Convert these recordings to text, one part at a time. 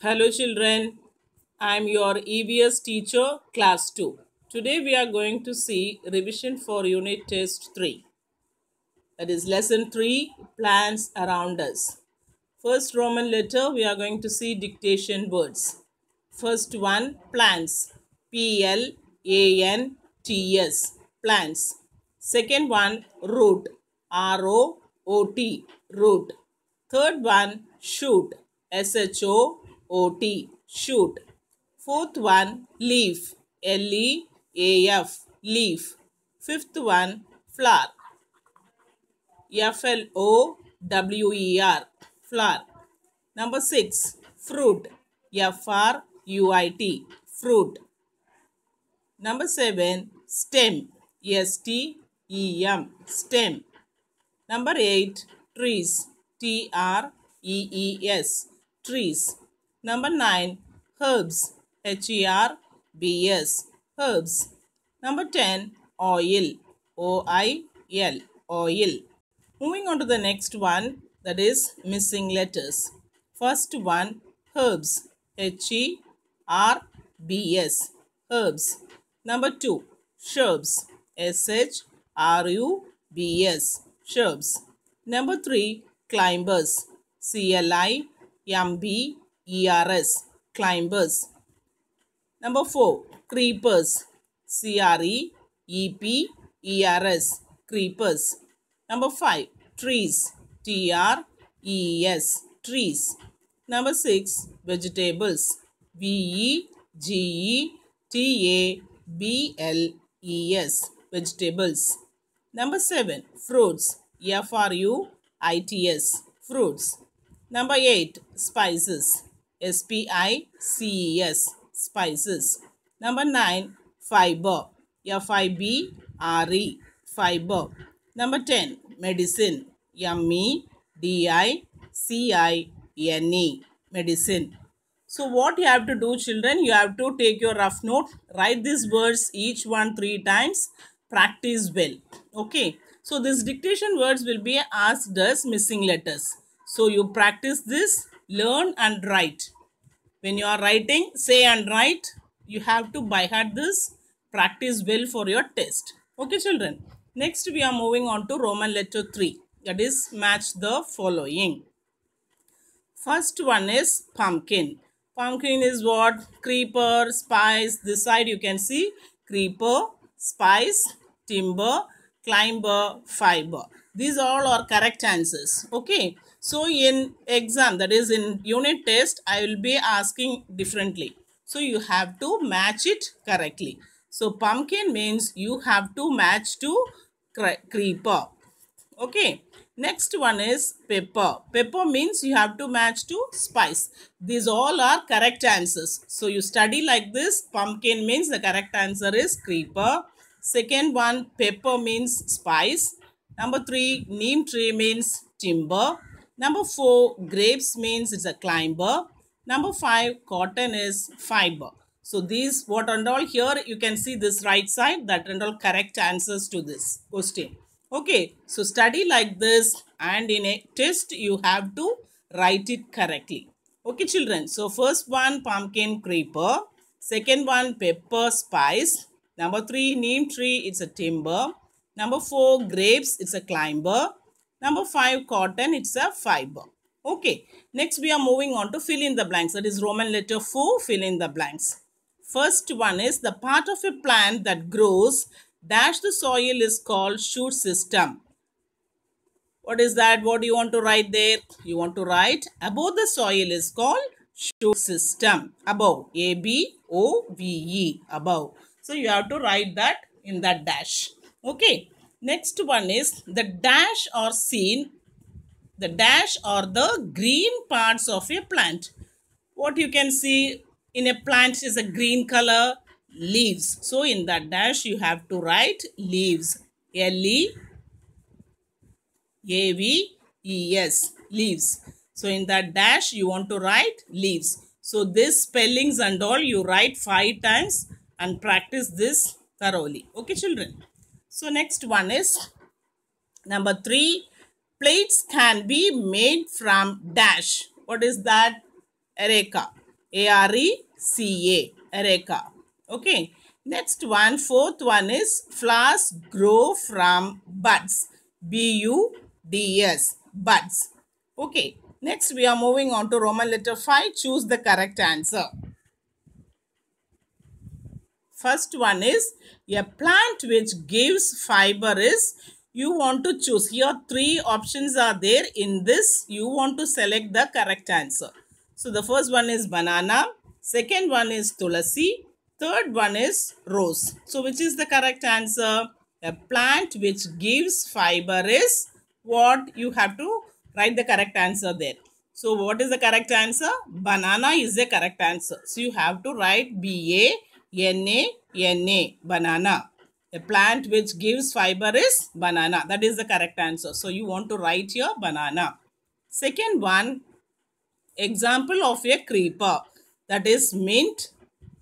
Hello children, I am your EBS teacher class 2. Today we are going to see revision for unit test 3. That is lesson 3 plants around us. First Roman letter we are going to see dictation words. First one plants P L A N T S plants. Second one root R O O T root. Third one shoot S H O OT, shoot. Fourth one, leaf, L-E-A-F, leaf. Fifth one, flower, F-L-O-W-E-R, flower. Number six, fruit, F-R-U-I-T, fruit. Number seven, stem, S-T-E-M, stem. Number eight, trees, T-R-E-E-S, trees. Number 9. Herbs. H-E-R-B-S. Herbs. Number 10. Oil. O-I-L. Oil. Moving on to the next one that is missing letters. First one. Herbs. H-E-R-B-S. Herbs. Number 2. Sherbs. S-H-R-U-B-S. Sherbs. Number 3. Climbers. C-L-I-M-B ERS, climbers. Number 4, creepers, CRE, EP, ERS, creepers. Number 5, trees, TR, ES, trees. Number 6, vegetables, VE, vegetables. Number 7, fruits, FRU, ITS, fruits. Number 8, spices, S-P-I-C-E-S, spices. Number 9, fiber, F-I-B-R-E, fiber. Number 10, medicine, M-E-D-I-C-I-N-E, medicine. So what you have to do children, you have to take your rough note, write these words each one three times, practice well. Okay. So this dictation words will be asked as missing letters. So you practice this learn and write. When you are writing, say and write. You have to by heart this. Practice well for your test. Okay, children. Next, we are moving on to Roman letter 3. That is, match the following. First one is pumpkin. Pumpkin is what? Creeper, spice. This side you can see creeper, spice, timber, climber, fiber. These all are correct answers. Okay. So in exam, that is in unit test, I will be asking differently. So you have to match it correctly. So pumpkin means you have to match to creeper. Okay. Next one is pepper. Pepper means you have to match to spice. These all are correct answers. So you study like this. Pumpkin means the correct answer is creeper. Second one, pepper means spice. Number three, neem tree means timber. Number four, grapes means it's a climber. Number five, cotton is fiber. So these, what and all here, you can see this right side, that and all correct answers to this question. Okay, so study like this and in a test, you have to write it correctly. Okay, children. So first one, pumpkin creeper. Second one, pepper spice. Number three, neem tree, it's a timber. Number four, grapes, it's a climber. Number 5, cotton, it's a fiber. Okay, next we are moving on to fill in the blanks. That is Roman letter for fill in the blanks. First one is the part of a plant that grows dash the soil is called shoot system. What is that? What do you want to write there? You want to write above the soil is called shoot system. Above. A-B-O-V-E. Above. So you have to write that in that dash. Okay. Next one is the dash or seen. The dash or the green parts of a plant. What you can see in a plant is a green color leaves. So in that dash you have to write leaves. L-E A-V-E-S leaves. So in that dash you want to write leaves. So this spellings and all you write five times and practice this thoroughly. Okay children. So next one is number three, plates can be made from dash. What is that? Areca. A-R-E-C-A. Areca. Okay. Next one, fourth one is flowers grow from buds. B-U-D-S. Buds. Okay. Next, we are moving on to Roman letter 5. Choose the correct answer. First one is a plant which gives fiber is you want to choose. Here three options are there. In this you want to select the correct answer. So the first one is banana. Second one is tulasi. Third one is rose. So which is the correct answer? A plant which gives fiber is what you have to write the correct answer there. So what is the correct answer? Banana is the correct answer. So you have to write BA Na, Na, banana. A plant which gives fiber is banana. That is the correct answer. So you want to write here banana. Second one, example of a creeper. That is mint.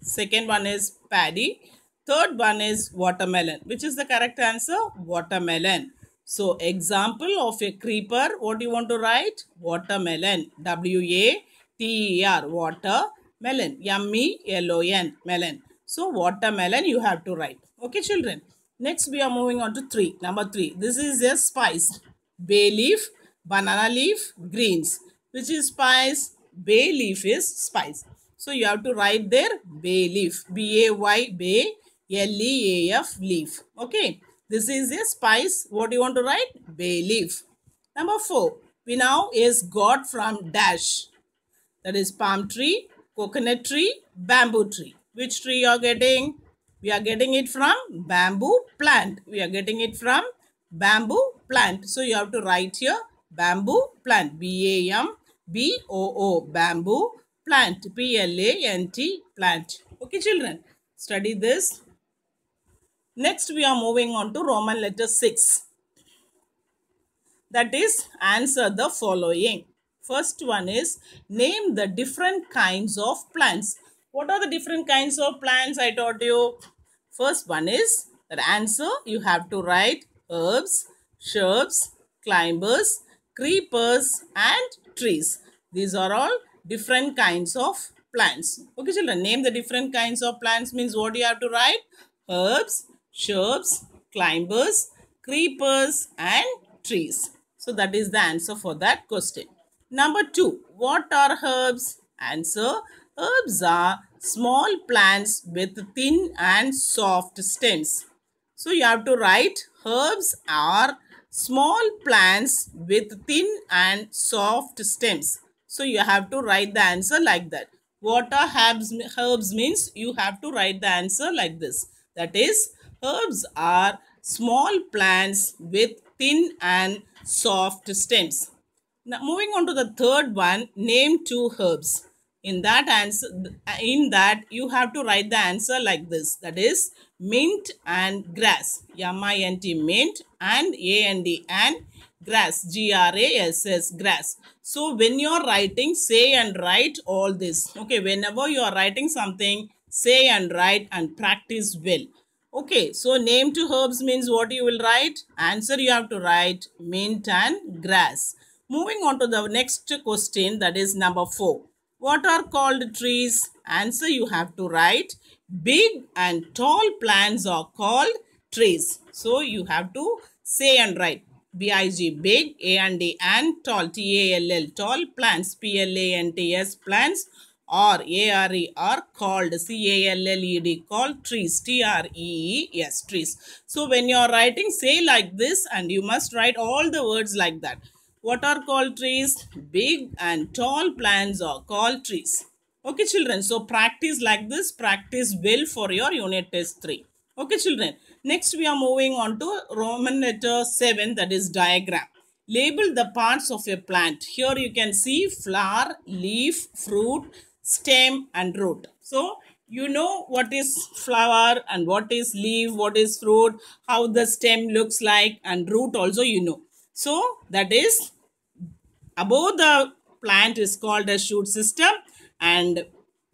Second one is paddy. Third one is watermelon. Which is the correct answer? Watermelon. So example of a creeper, what do you want to write? Watermelon. W-A-T-E-R. Watermelon. Yummy, yellow, N. Melon. So watermelon you have to write. Okay children. Next we are moving on to 3. Number 3. This is a spice. Bay leaf, banana leaf, greens. Which is spice? Bay leaf is spice. So you have to write there bay leaf. B-A-Y, bay, L-E-A-F, leaf. Okay. This is a spice. What do you want to write? Bay leaf. Number 4. We now is got from dash. That is palm tree, coconut tree, bamboo tree which tree you are getting? We are getting it from bamboo plant. We are getting it from bamboo plant. So you have to write here bamboo plant. B-A-M-B-O-O bamboo plant. P-L-A-N-T plant. Okay children, study this. Next we are moving on to Roman letter 6. That is answer the following. First one is name the different kinds of plants. What are the different kinds of plants I taught you? First one is the answer you have to write herbs, shrubs, climbers, creepers and trees. These are all different kinds of plants. Okay children, name the different kinds of plants means what you have to write? Herbs, shrubs, climbers, creepers and trees. So that is the answer for that question. Number two, what are herbs? Answer, Herbs are small plants with thin and soft stems. So you have to write herbs are small plants with thin and soft stems. So you have to write the answer like that. What are herbs, herbs means you have to write the answer like this. That is herbs are small plants with thin and soft stems. Now moving on to the third one, name two herbs in that answer in that you have to write the answer like this that is mint and grass m i n t mint and a n d and grass g r a s s grass so when you are writing say and write all this okay whenever you are writing something say and write and practice well okay so name to herbs means what you will write answer you have to write mint and grass moving on to the next question that is number 4 what are called trees? Answer you have to write. Big and tall plants are called trees. So you have to say and write. B-I-G, big, A and D, and tall, T-A-L-L, tall plants, P-L-A-N-T-S, plants, or A-R-E, are called, C-A-L-L-E-D, called trees, T-R-E-E-S, trees. So when you are writing, say like this, and you must write all the words like that. What are called trees? Big and tall plants are called trees. Okay children, so practice like this, practice well for your unit test 3. Okay children, next we are moving on to Roman letter 7 that is diagram. Label the parts of a plant. Here you can see flower, leaf, fruit, stem and root. So you know what is flower and what is leaf, what is fruit, how the stem looks like and root also you know. So that is above the plant is called a shoot system and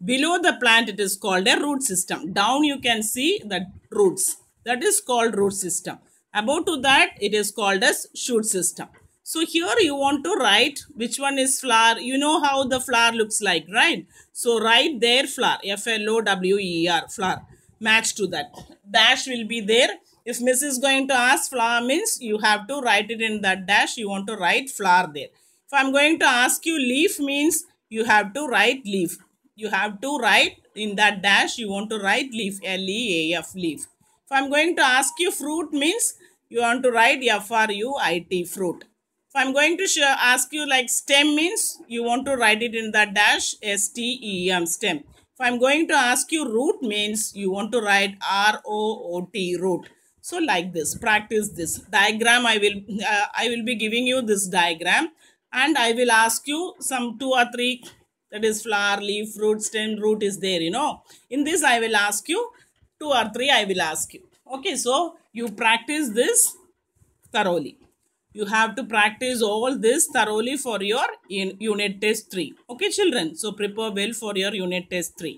below the plant it is called a root system. Down you can see the roots that is called root system. Above to that it is called as shoot system. So here you want to write which one is flower. You know how the flower looks like, right? So write there flower, F-L-O-W-E-R, flower. Match to that. Dash will be there if miss is going to ask flower means you have to write it in that dash. You want to write flower there. If I'm going to ask you leaf means you have to write leaf. You have to write in that dash. You want to write leaf. L-E-A-F leaf. If I'm going to ask you fruit means you want to write F-R-U-I-T fruit. If I'm going to ask you like stem means you want to write it in that dash S-T-E-M stem. If I'm going to ask you root means you want to write R-O-O-T root so like this practice this diagram i will uh, i will be giving you this diagram and i will ask you some two or three that is flower leaf fruit stem root is there you know in this i will ask you two or three i will ask you okay so you practice this thoroughly you have to practice all this thoroughly for your in unit test 3 okay children so prepare well for your unit test 3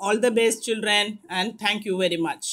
all the best children and thank you very much